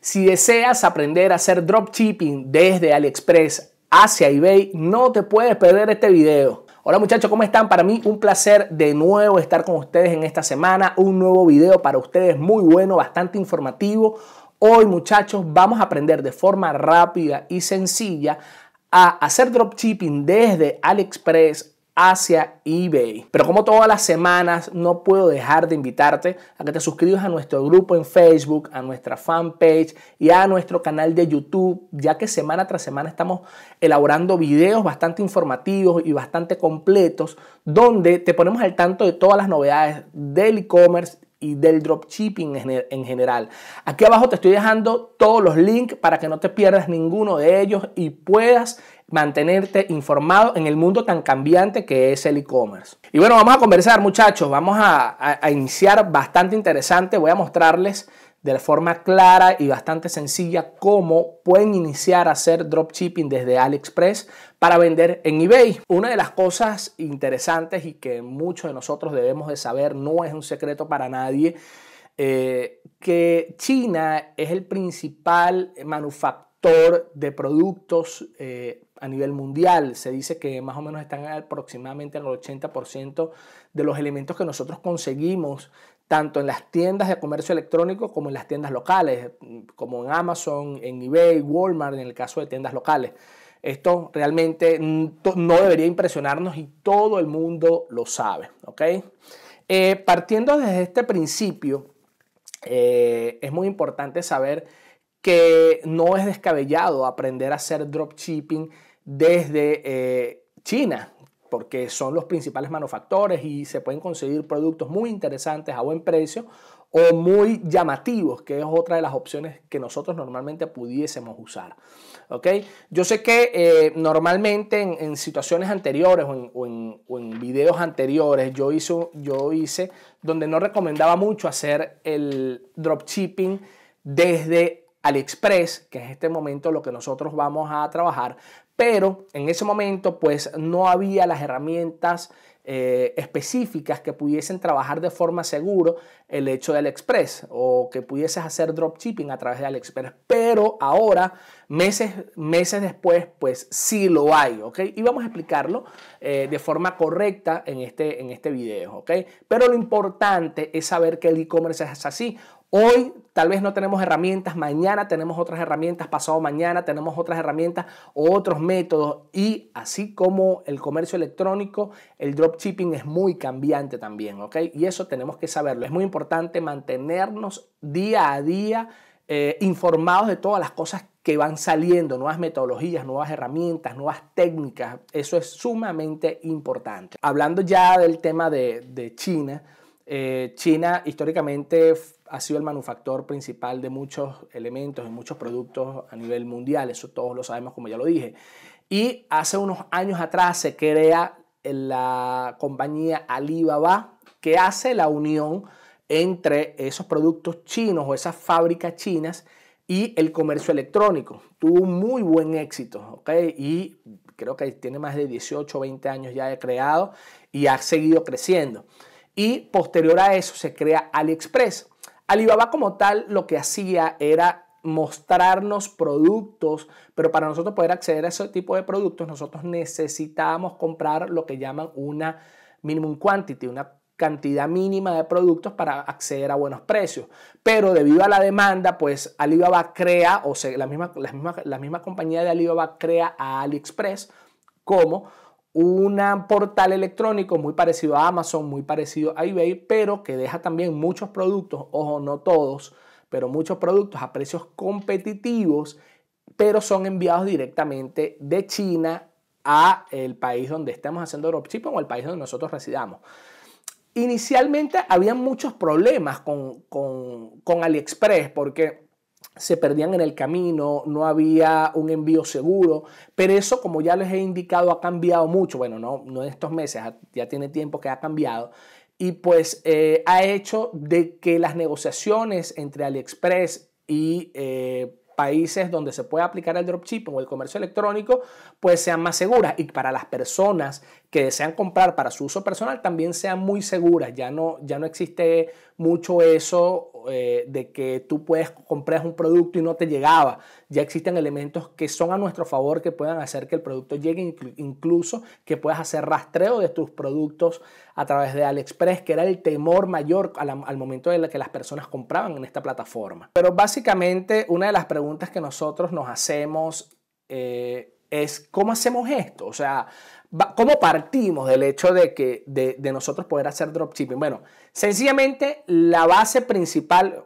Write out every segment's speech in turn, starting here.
Si deseas aprender a hacer dropshipping desde AliExpress hacia eBay, no te puedes perder este video. Hola muchachos, ¿cómo están? Para mí un placer de nuevo estar con ustedes en esta semana. Un nuevo video para ustedes muy bueno, bastante informativo. Hoy muchachos vamos a aprender de forma rápida y sencilla a hacer dropshipping desde AliExpress hacia eBay. Pero como todas las semanas, no puedo dejar de invitarte a que te suscribas a nuestro grupo en Facebook, a nuestra fanpage y a nuestro canal de YouTube, ya que semana tras semana estamos elaborando videos bastante informativos y bastante completos, donde te ponemos al tanto de todas las novedades del e-commerce y del dropshipping en general. Aquí abajo te estoy dejando todos los links para que no te pierdas ninguno de ellos y puedas mantenerte informado en el mundo tan cambiante que es el e-commerce. Y bueno, vamos a conversar muchachos, vamos a, iniciar bastante interesante, voy a mostrarles de forma clara y bastante sencilla cómo pueden iniciar a hacer dropshipping desde AliExpress para vender en eBay. Una de las cosas interesantes y que muchos de nosotros debemos de saber, no es un secreto para nadie, eh, que China es el principal manufactor de productos eh, a nivel mundial. Se dice que más o menos están aproximadamente el 80% de los elementos que nosotros conseguimos tanto en las tiendas de comercio electrónico como en las tiendas locales, como en Amazon, en eBay, Walmart, en el caso de tiendas locales. Esto realmente no debería impresionarnos y todo el mundo lo sabe. ¿okay? Eh, partiendo desde este principio, eh, es muy importante saber que no es descabellado aprender a hacer dropshipping desde eh, China porque son los principales manufactores y se pueden conseguir productos muy interesantes a buen precio o muy llamativos, que es otra de las opciones que nosotros normalmente pudiésemos usar. ¿Okay? Yo sé que eh, normalmente en, situaciones anteriores o en, videos anteriores yo hice, yo hice donde no recomendaba mucho hacer el dropshipping desde AliExpress, que es este momento lo que nosotros vamos a trabajar, pero en ese momento pues no había las herramientas eh, específicas que pudiesen trabajar de forma segura el hecho de Aliexpress o que pudieses hacer dropshipping a través de AliExpress. Pero ahora, meses, meses después, pues sí lo hay, ¿ok? Y vamos a explicarlo eh, de forma correcta en este, en este video, ¿ok? Pero lo importante es saber que el e-commerce es así. Hoy tal vez no tenemos herramientas, mañana tenemos otras herramientas, pasado mañana tenemos otras herramientas o otros métodos. Y así como el comercio electrónico, el dropshipping es muy cambiante también, ¿ok? Y eso tenemos que saberlo. Es muy importante mantenernos día a día eh, informados de todas las cosas que van saliendo, nuevas metodologías, nuevas herramientas, nuevas técnicas. Eso es sumamente importante. Hablando ya del tema de, China, eh, China históricamente ha sido el manufactor principal de muchos elementos, de muchos productos a nivel mundial, eso todos lo sabemos como ya lo dije. Y hace unos años atrás se crea la compañía Alibaba que hace la unión entre esos productos chinos o esas fábricas chinas y el comercio electrónico. Tuvo muy buen éxito, ¿ok? Y creo que tiene más de 18 o 20 años ya de creado y ha seguido creciendo. Y posterior a eso se crea AliExpress. Alibaba como tal lo que hacía era mostrarnos productos, pero para nosotros poder acceder a ese tipo de productos nosotros necesitábamos comprar lo que llaman una minimum quantity, una cantidad mínima de productos para acceder a buenos precios. Pero debido a la demanda, pues Alibaba crea, o sea, la misma, compañía de Alibaba crea a AliExpress como un portal electrónico muy parecido a Amazon, muy parecido a eBay, pero que deja también muchos productos, ojo, no todos, pero muchos productos a precios competitivos, pero son enviados directamente de China a el país donde estamos haciendo dropshipping o el país donde nosotros residamos. Inicialmente había muchos problemas con, con, con AliExpress porque se perdían en el camino, no había un envío seguro, pero eso, como ya les he indicado, ha cambiado mucho, bueno, no, no en estos meses, ya tiene tiempo que ha cambiado, y pues eh, ha hecho de que las negociaciones entre AliExpress y eh, países donde se puede aplicar el dropshipping o el comercio electrónico, pues sean más seguras y para las personas que desean comprar para su uso personal también sean muy seguras. Ya no, ya no existe mucho eso eh, de que tú puedes comprar un producto y no te llegaba. Ya existen elementos que son a nuestro favor que puedan hacer que el producto llegue, incluso que puedas hacer rastreo de tus productos a través de AliExpress, que era el temor mayor al, momento de el que las personas compraban en esta plataforma. Pero básicamente una de las preguntas que nosotros nos hacemos... Eh, es cómo hacemos esto, o sea, cómo partimos del hecho de que de, nosotros poder hacer dropshipping. Bueno, sencillamente la base principal,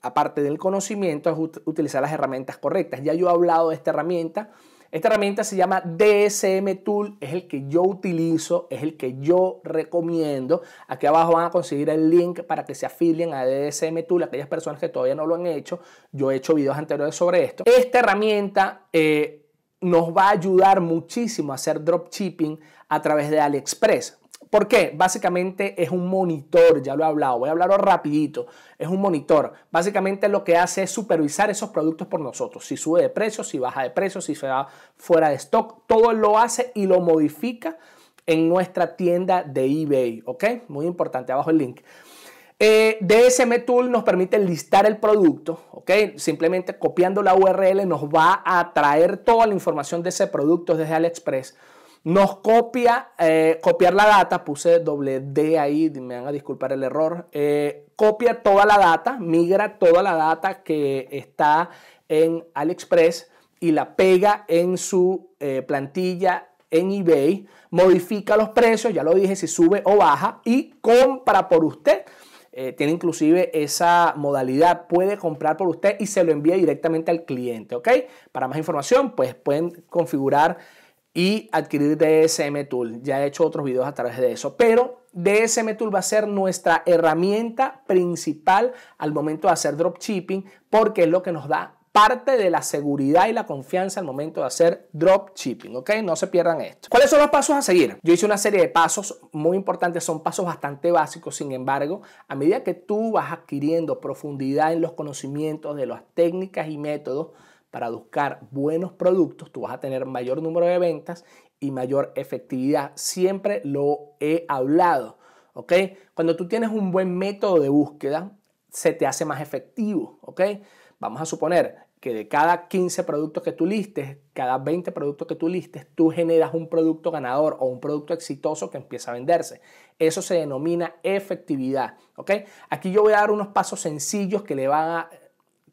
aparte del conocimiento, es utilizar las herramientas correctas. Ya yo he hablado de esta herramienta. Esta herramienta se llama DSM Tool, es el que yo utilizo, es el que yo recomiendo. Aquí abajo van a conseguir el link para que se afilien a DSM Tool, aquellas personas que todavía no lo han hecho. Yo he hecho videos anteriores sobre esto. Esta herramienta eh, nos va a ayudar muchísimo a hacer dropshipping a través de AliExpress. ¿Por qué? Básicamente es un monitor, ya lo he hablado, voy a hablarlo rapidito, es un monitor. Básicamente lo que hace es supervisar esos productos por nosotros, si sube de precio, si baja de precio, si se va fuera de stock, todo lo hace y lo modifica en nuestra tienda de eBay, ¿ok? Muy importante, abajo el link. Eh, DSM Tool nos permite listar el producto, ¿ok? Simplemente copiando la URL nos va a traer toda la información de ese producto desde AliExpress. Nos copia, eh, copiar la data, puse doble D ahí, me van a disculpar el error. Eh, copia toda la data, migra toda la data que está en AliExpress y la pega en su plantilla en eBay, modifica los precios, ya lo dije, si sube o baja y compra por usted eh, tiene inclusive esa modalidad, puede comprar por usted y se lo envía directamente al cliente, ¿ok? Para más información, pues pueden configurar y adquirir DSM Tool. Ya he hecho otros videos a través de eso, pero DSM Tool va a ser nuestra herramienta principal al momento de hacer dropshipping porque es lo que nos da parte de la seguridad y la confianza al momento de hacer drop shipping, ¿ok? No se pierdan esto. ¿Cuáles son los pasos a seguir? Yo hice una serie de pasos muy importantes, son pasos bastante básicos, sin embargo, a medida que tú vas adquiriendo profundidad en los conocimientos de las técnicas y métodos, para buscar buenos productos, tú vas a tener mayor número de ventas y mayor efectividad. Siempre lo he hablado, ¿ok? Cuando tú tienes un buen método de búsqueda, se te hace más efectivo, ¿ok? Vamos a suponer, que de cada 15 productos que tú listes, cada 20 productos que tú listes, tú generas un producto ganador o un producto exitoso que empieza a venderse. Eso se denomina efectividad. ¿ok? Aquí yo voy a dar unos pasos sencillos que, le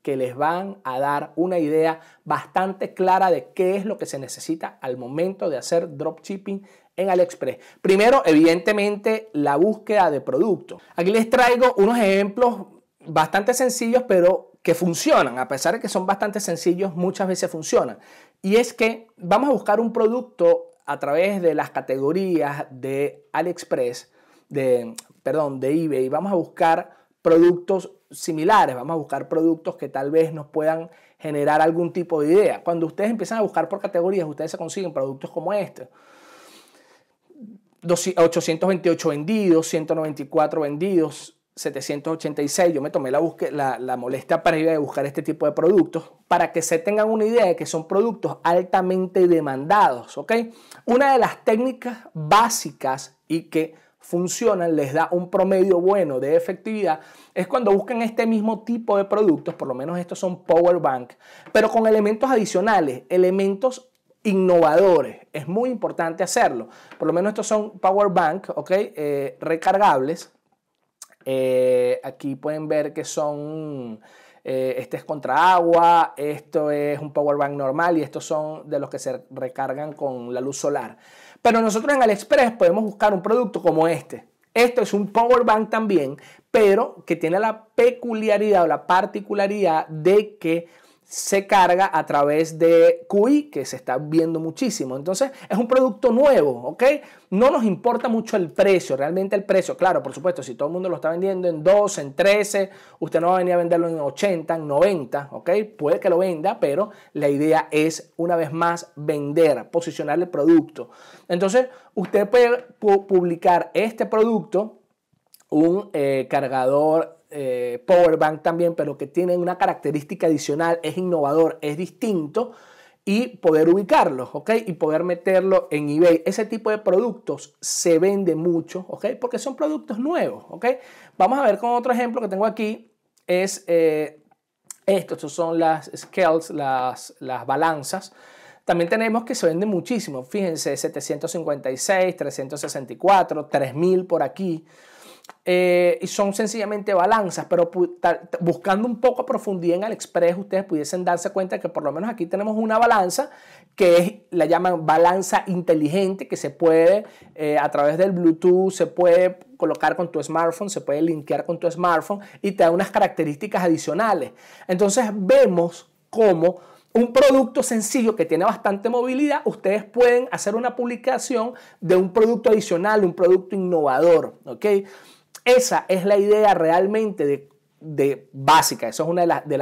que les van a dar una idea bastante clara de qué es lo que se necesita al momento de hacer dropshipping en AliExpress. Primero, evidentemente, la búsqueda de productos. Aquí les traigo unos ejemplos bastante sencillos, pero que funcionan, a pesar de que son bastante sencillos, muchas veces funcionan. Y es que vamos a buscar un producto a través de las categorías de AliExpress, de, perdón, de eBay, vamos a buscar productos similares, vamos a buscar productos que tal vez nos puedan generar algún tipo de idea. Cuando ustedes empiezan a buscar por categorías, ustedes se consiguen productos como este. 828 vendidos, 194 vendidos, 786, yo me tomé la, la, la, molestia previa de buscar este tipo de productos para que se tengan una idea de que son productos altamente demandados. ¿ok? Una de las técnicas básicas y que funcionan, les da un promedio bueno de efectividad, es cuando buscan este mismo tipo de productos, por lo menos estos son power bank, pero con elementos adicionales, elementos innovadores. Es muy importante hacerlo. Por lo menos estos son power bank, ¿ok? Eh, recargables eh, aquí pueden ver que son, eh, este es contra agua, esto es un power bank normal y estos son de los que se recargan con la luz solar. Pero nosotros en AliExpress podemos buscar un producto como este. Esto es un power bank también, pero que tiene la peculiaridad o la particularidad de que se carga a través de QI, que se está viendo muchísimo. Entonces, es un producto nuevo, ¿ok? No nos importa mucho el precio, realmente el precio. Claro, por supuesto, si todo el mundo lo está vendiendo en 12, en 13, usted no va a venir a venderlo en 80, en 90, ¿ok? Puede que lo venda, pero la idea es, una vez más, vender, posicionar el producto. Entonces, usted puede publicar este producto, un eh, cargador eh, power bank también, pero que tienen una característica adicional, es innovador, es distinto y poder ubicarlos, ¿ok? Y poder meterlo en eBay. Ese tipo de productos se vende mucho, ¿ok? Porque son productos nuevos, ¿ok? Vamos a ver con otro ejemplo que tengo aquí, es eh, esto, estos son las scales, las, las balanzas. También tenemos que se vende muchísimo, fíjense, 756, 364, 3000 por aquí. Eh, y son sencillamente balanzas, pero buscando un poco a profundidad en Aliexpress, ustedes pudiesen darse cuenta que por lo menos aquí tenemos una balanza que es, la llaman balanza inteligente, que se puede eh, a través del Bluetooth, se puede colocar con tu smartphone, se puede linkear con tu smartphone y te da unas características adicionales. Entonces vemos cómo un producto sencillo que tiene bastante movilidad, ustedes pueden hacer una publicación de un producto adicional, un producto innovador, esa es la idea realmente de, básica. Eso es uno de,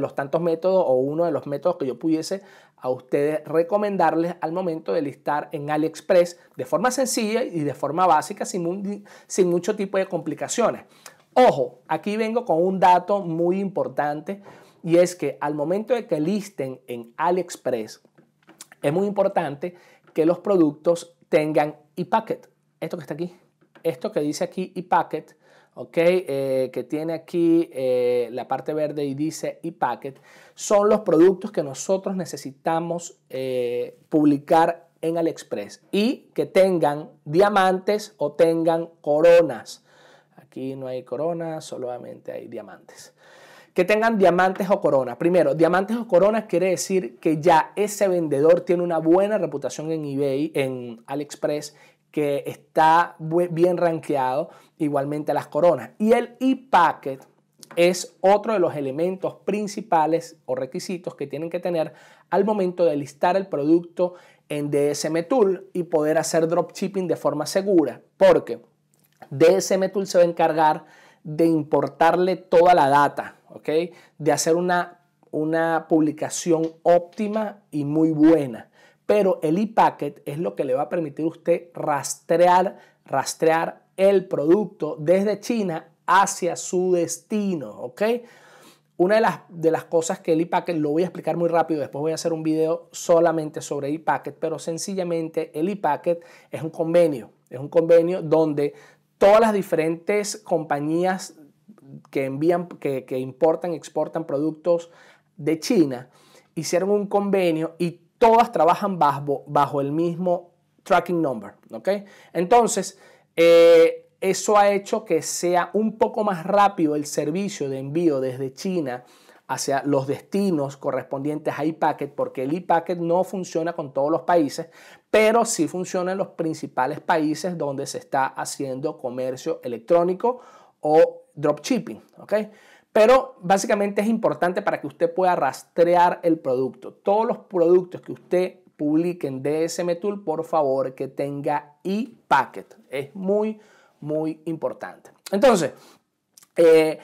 los tantos métodos o uno de los métodos que yo pudiese a ustedes recomendarles al momento de listar en AliExpress de forma sencilla y de forma básica sin, sin mucho tipo de complicaciones. Ojo, aquí vengo con un dato muy importante y es que al momento de que listen en AliExpress es muy importante que los productos tengan ePacket. Esto que está aquí esto que dice aquí ePacket, ¿ok? Eh, que tiene aquí eh, la parte verde y dice ePacket, son los productos que nosotros necesitamos eh, publicar en AliExpress y que tengan diamantes o tengan coronas. Aquí no hay coronas, solamente hay diamantes. Que tengan diamantes o coronas. Primero, diamantes o coronas quiere decir que ya ese vendedor tiene una buena reputación en eBay, en AliExpress que está bien rankeado, igualmente a las coronas. Y el e-packet es otro de los elementos principales o requisitos que tienen que tener al momento de listar el producto en DSM Tool y poder hacer dropshipping de forma segura, porque DSM Tool se va a encargar de importarle toda la data, ¿ok? De hacer una, una publicación óptima y muy buena pero el ePacket es lo que le va a permitir usted rastrear, rastrear el producto desde China hacia su destino, ¿ok? Una de las, de las cosas que el ePacket, lo voy a explicar muy rápido, después voy a hacer un video solamente sobre ePacket, pero sencillamente el ePacket es un convenio, es un convenio donde todas las diferentes compañías que envían, que, que importan, exportan productos de China, hicieron un convenio y todas trabajan bajo, el mismo tracking number. ¿ok? Entonces, eh, eso ha hecho que sea un poco más rápido el servicio de envío desde China hacia los destinos correspondientes a ePacket, porque el ePacket no funciona con todos los países, pero sí funciona en los principales países donde se está haciendo comercio electrónico o dropshipping. ¿ok? Pero básicamente es importante para que usted pueda rastrear el producto. Todos los productos que usted publique en DSM Tool, por favor, que tenga ePacket. Es muy, muy importante. Entonces, eh,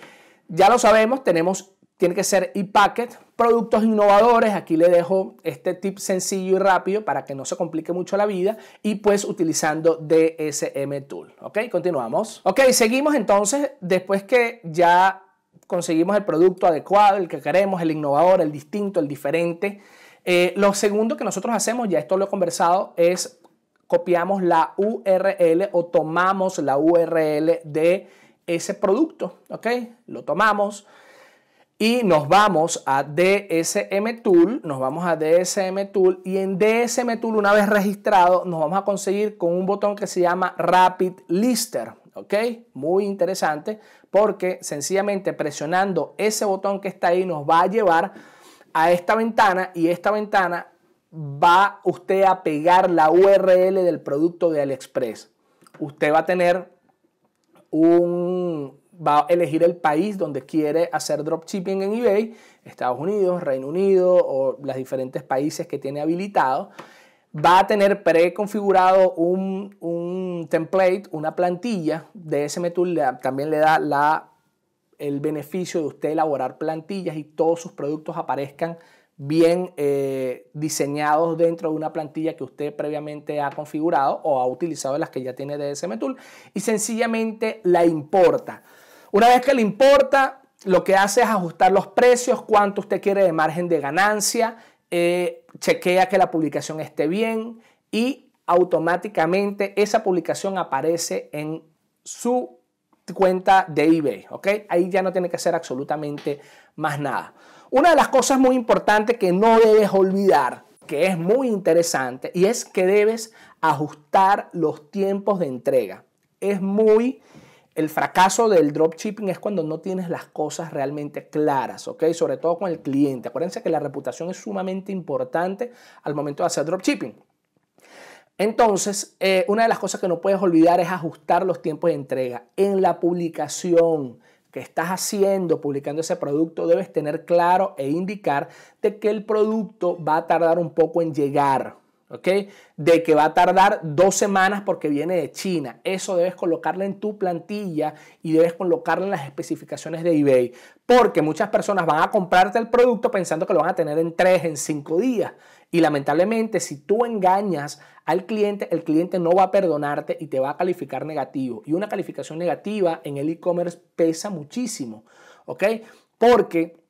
ya lo sabemos, tenemos, tiene que ser ePacket. productos innovadores. Aquí le dejo este tip sencillo y rápido para que no se complique mucho la vida y pues utilizando DSM Tool. Ok, continuamos. Ok, seguimos entonces después que ya conseguimos el producto adecuado, el que queremos, el innovador, el distinto, el diferente. Eh, lo segundo que nosotros hacemos, ya esto lo he conversado, es copiamos la URL o tomamos la URL de ese producto, ¿ok? Lo tomamos y nos vamos a DSM Tool, nos vamos a DSM Tool y en DSM Tool una vez registrado nos vamos a conseguir con un botón que se llama Rapid Lister. ¿ok? Muy interesante porque sencillamente presionando ese botón que está ahí nos va a llevar a esta ventana y esta ventana va usted a pegar la URL del producto de AliExpress. Usted va a tener un, va a elegir el país donde quiere hacer dropshipping en eBay, Estados Unidos, Reino Unido o los diferentes países que tiene habilitado va a tener preconfigurado un, un, template, una plantilla de Tool También le da el beneficio de usted elaborar plantillas y todos sus productos aparezcan bien eh, diseñados dentro de una plantilla que usted previamente ha configurado o ha utilizado las que ya tiene de Tool. y sencillamente la importa. Una vez que le importa, lo que hace es ajustar los precios, cuánto usted quiere de margen de ganancia, eh, chequea que la publicación esté bien y automáticamente esa publicación aparece en su cuenta de eBay, ¿ok? Ahí ya no tiene que hacer absolutamente más nada. Una de las cosas muy importantes que no debes olvidar, que es muy interesante, y es que debes ajustar los tiempos de entrega. Es muy el fracaso del dropshipping es cuando no tienes las cosas realmente claras, Sobre todo con el cliente. Acuérdense que la reputación es sumamente importante al momento de hacer dropshipping. Entonces, eh, una de las cosas que no puedes olvidar es ajustar los tiempos de entrega. En la publicación que estás haciendo, publicando ese producto, debes tener claro e indicar de que el producto va a tardar un poco en llegar, ¿ok? De que va a tardar dos semanas porque viene de China. Eso debes colocarle en tu plantilla y debes colocarle en las especificaciones de eBay. Porque muchas personas van a comprarte el producto pensando que lo van a tener en tres, en cinco días. Y lamentablemente, si tú engañas al cliente, el cliente no va a perdonarte y te va a calificar negativo. Y una calificación negativa en el e-commerce pesa muchísimo, ¿ok? Porque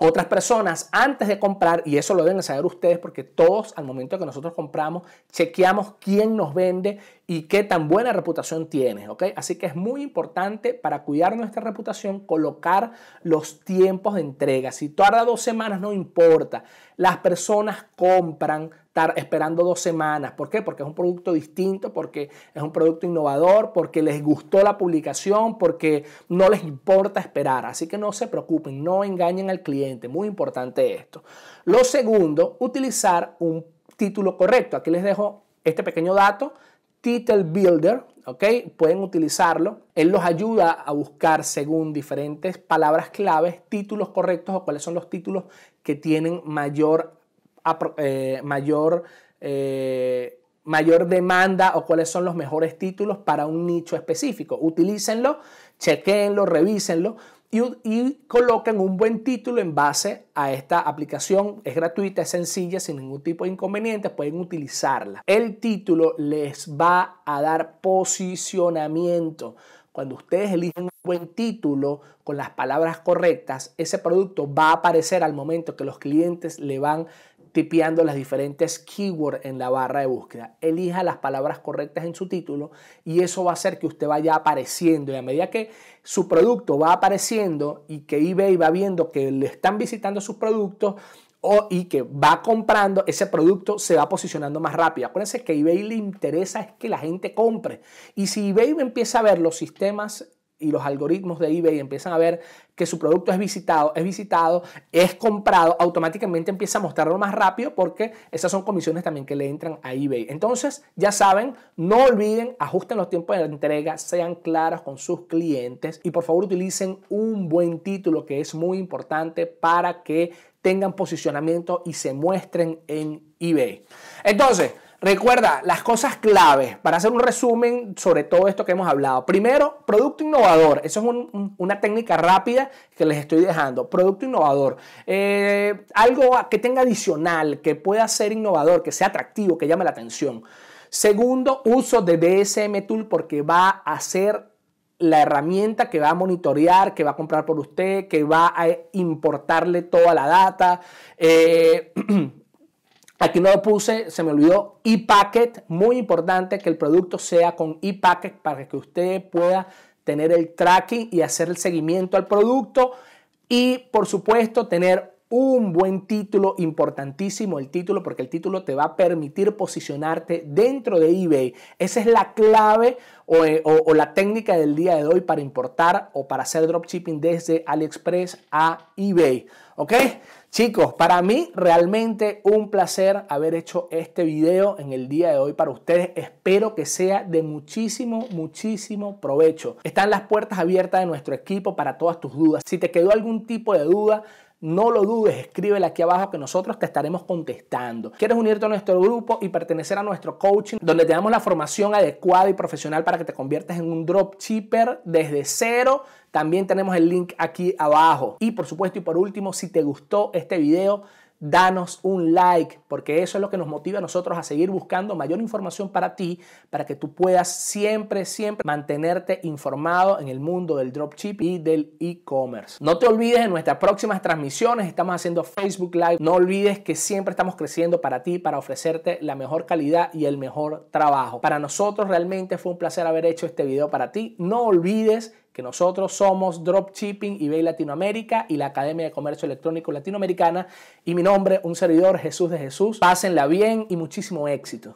otras personas antes de comprar, y eso lo deben saber ustedes porque todos al momento que nosotros compramos, chequeamos quién nos vende y qué tan buena reputación tiene, Así que es muy importante para cuidar nuestra reputación colocar los tiempos de entrega. Si tarda dos semanas, no importa. Las personas compran esperando dos semanas. ¿Por qué? Porque es un producto distinto, porque es un producto innovador, porque les gustó la publicación, porque no les importa esperar. Así que no se preocupen, no engañen al cliente. Muy importante esto. Lo segundo, utilizar un título correcto. Aquí les dejo este pequeño dato. Title Builder, ¿ok? Pueden utilizarlo. Él los ayuda a buscar según diferentes palabras claves, títulos correctos o cuáles son los títulos que tienen mayor eh, mayor, eh, mayor demanda o cuáles son los mejores títulos para un nicho específico. Utilícenlo, chequenlo, revísenlo y, y, coloquen un buen título en base a esta aplicación. Es gratuita, es sencilla, sin ningún tipo de inconveniente, pueden utilizarla. El título les va a dar posicionamiento. Cuando ustedes eligen un buen título con las palabras correctas, ese producto va a aparecer al momento que los clientes le van tipeando las diferentes keywords en la barra de búsqueda. Elija las palabras correctas en su título y eso va a hacer que usted vaya apareciendo. Y a medida que su producto va apareciendo y que eBay va viendo que le están visitando sus productos, o, y que va comprando, ese producto se va posicionando más rápido. Acuérdense que eBay le interesa es que la gente compre. Y si eBay empieza a ver los sistemas y los algoritmos de eBay empiezan a ver que su producto es visitado, es visitado, es comprado, automáticamente empieza a mostrarlo más rápido porque esas son comisiones también que le entran a eBay. Entonces, ya saben, no olviden, ajusten los tiempos de entrega, sean claros con sus clientes y por favor utilicen un buen título que es muy importante para que tengan posicionamiento y se muestren en eBay. Entonces, Recuerda las cosas claves para hacer un resumen sobre todo esto que hemos hablado. Primero, producto innovador. Eso es una técnica rápida que les estoy dejando. Producto innovador. Eh, algo que tenga adicional, que pueda ser innovador, que sea atractivo, que llame la atención. Segundo, uso de DSM Tool porque va a ser la herramienta que va a monitorear, que va a comprar por usted, que va a importarle toda la data. Eh, Aquí no lo puse, se me olvidó ePacket. Muy importante que el producto sea con ePacket para que usted pueda tener el tracking y hacer el seguimiento al producto. Y por supuesto, tener un buen título, importantísimo el título, porque el título te va a permitir posicionarte dentro de eBay. Esa es la clave eh, o, la técnica del día de hoy para importar o para hacer dropshipping desde AliExpress a eBay. ¿Ok? Chicos, para mí realmente un placer haber hecho este video en el día de hoy para ustedes. Espero que sea de muchísimo, muchísimo provecho. Están las puertas abiertas de nuestro equipo para todas tus dudas. Si te quedó algún tipo de duda, no lo dudes, escríbele aquí abajo que nosotros te estaremos contestando. ¿Quieres unirte a nuestro grupo y pertenecer a nuestro coaching donde te damos la formación adecuada y profesional para que te conviertas en un drop dropshipper desde cero? También tenemos el link aquí abajo. Y por supuesto y por último, si te gustó este video, danos un like, porque eso es lo que nos motiva a nosotros a seguir buscando mayor información para ti, para que tú puedas siempre, siempre mantenerte informado en el mundo del dropship y del e-commerce. No te olvides de nuestras próximas transmisiones, estamos haciendo Facebook Live, no olvides que siempre estamos creciendo para ti, para ofrecerte la mejor calidad y el mejor trabajo. Para nosotros realmente fue un placer haber hecho este video para ti, no olvides que nosotros somos Dropshipping eBay Latinoamérica y la Academia de Comercio Electrónico Latinoamericana. Y mi nombre, un servidor, Jesús de Jesús. Pásenla bien y muchísimo éxito.